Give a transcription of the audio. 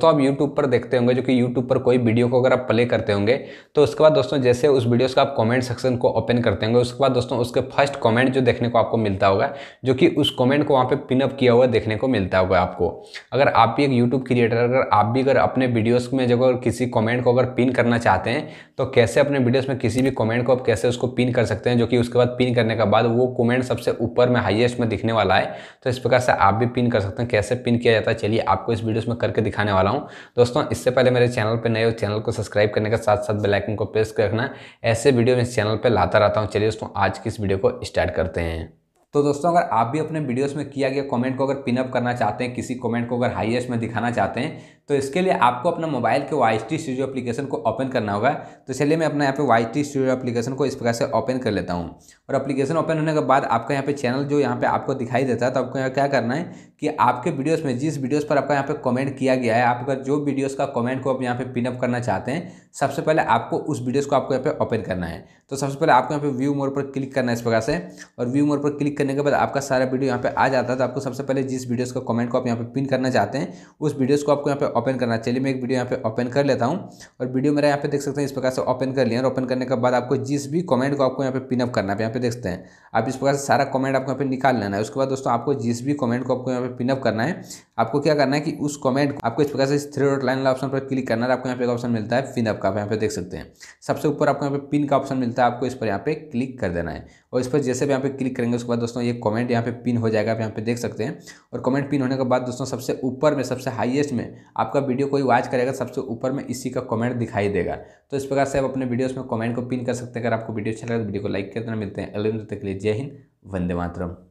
दोस्तों आप YouTube पर देखते होंगे जो कि YouTube पर कोई वीडियो को अगर आप प्ले करते होंगे तो उसके बाद दोस्तों जैसे उस वीडियोस का आप कमेंट सेक्शन को ओपन करते होंगे उसके बाद दोस्तों उसके फर्स्ट कमेंट जो देखने को आपको मिलता होगा जो कि उस कमेंट को वहाँ पे पिनअप किया हुआ देखने को मिलता होगा आपको अगर आप भी एक यूट्यूब क्रिएटर अगर आप भी अगर अपने वीडियोज़ में जब किसी कॉमेंट को अगर पिन करना चाहते हैं तो कैसे अपने वीडियोज़ में किसी भी कॉमेंट को आप कैसे उसको पिन कर सकते हैं जो कि उसके बाद पिन करने के बाद वो कॉमेंट सबसे ऊपर में हाइएस्ट में दिखने वाला है तो इस प्रकार से आप भी पिन कर सकते हैं कैसे पिन किया जाता है चलिए आपको इस वीडियोज़ में करके दिखाने वाला वाला हूँ दोस्तों इससे पहले मेरे चैनल पर नए हो चैनल को सब्सक्राइब करने के साथ साथ बेलाइकन को प्रेस कर रखना ऐसे वीडियो मैं इस चैनल पर लाता रहता हूँ चलिए दोस्तों आज की इस वीडियो को स्टार्ट करते हैं तो दोस्तों अगर आप भी अपने वीडियोस में किया गया कमेंट को अगर पिनअप करना चाहते हैं किसी कमेंट को अगर हाईएस्ट में दिखाना चाहते हैं तो इसके लिए आपको अपना मोबाइल के वाई टी स्टूडियो एप्लीकेशन को ओपन करना होगा तो चलिए मैं अपना यहाँ पे वाई टी स्टूडियो एप्लीकेशन को इस प्रकार से ओपन कर लेता हूँ और अप्लीकेशन ओपन होने के बाद आपका यहाँ पे चैनल जो यहाँ पे आपको दिखाई देता है तो आपको यहाँ क्या करना है कि आपके वीडियोस में जिस वीडियोस पर आपका यहाँ पे कमेंट किया गया है आपका जो वीडियोस का कमेंट को आप यहाँ पे पिनअप करना चाहते हैं सबसे पहले आपको उस वीडियोस को आपको यहाँ पे ओपन करना है तो सबसे पहले आपको यहाँ पे व्यू मोर पर क्लिक करना है इस प्रकार से और व्यू मोर पर क्लिक करने के बाद आपका सारा वीडियो यहाँ पर आ जाता है तो आपको सबसे पहले जिस वीडियोज़ का कॉमेंट को आप यहाँ पर पिन करना चाहते हैं उस वीडियोज़ को आपको यहाँ पर ओपन करना चलिए मैं एक वीडियो यहाँ पे ओपन कर लेता हूँ और वीडियो मेरा यहाँ पे देख सकते हैं इस प्रकार से ओपन कर लिया और ओपन करने के बाद आपको जिस भी कमेंट को आपको यहाँ पे पिनअप करना है यहाँ पे देखते हैं आप इस प्रकार से सारा कमेंट आपको यहाँ पे निकाल लेना है उसके बाद दोस्तों आपको जिस भी कॉमेंट को आपको यहाँ पे पिनअप करना है आपको क्या करना है कि उस कॉमेंट को आपको इस प्रकार से थ्री डॉट लाइन वाला ऑप्शन पर क्लिक करना है आपको यहाँ पे एक ऑप्शन मिलता है पिनअप का आप यहाँ पे देख सकते हैं सबसे ऊपर आपको यहाँ पे पिन का ऑप्शन मिलता है आपको इस पर यहाँ पे क्लिक कर देना है और इस पर जैसे भी यहाँ पे क्लिक करेंगे उसके बाद दोस्तों ये कमेंट यहाँ पे पिन हो जाएगा आप यहाँ पे देख सकते हैं और कमेंट पिन होने के बाद दोस्तों सबसे ऊपर में सबसे हाईएस्ट में आपका वीडियो कोई वॉच करेगा सबसे ऊपर में इसी का कमेंट दिखाई देगा तो इस प्रकार से आप अपने वीडियोस में कमेंट को पिन कर सकते हैं अगर आपको वीडियो अच्छा लगे तो वीडियो को लाइक करते हैं मिलते हैं अगले दिन तक के लिए जय हिंद वंदे मातरम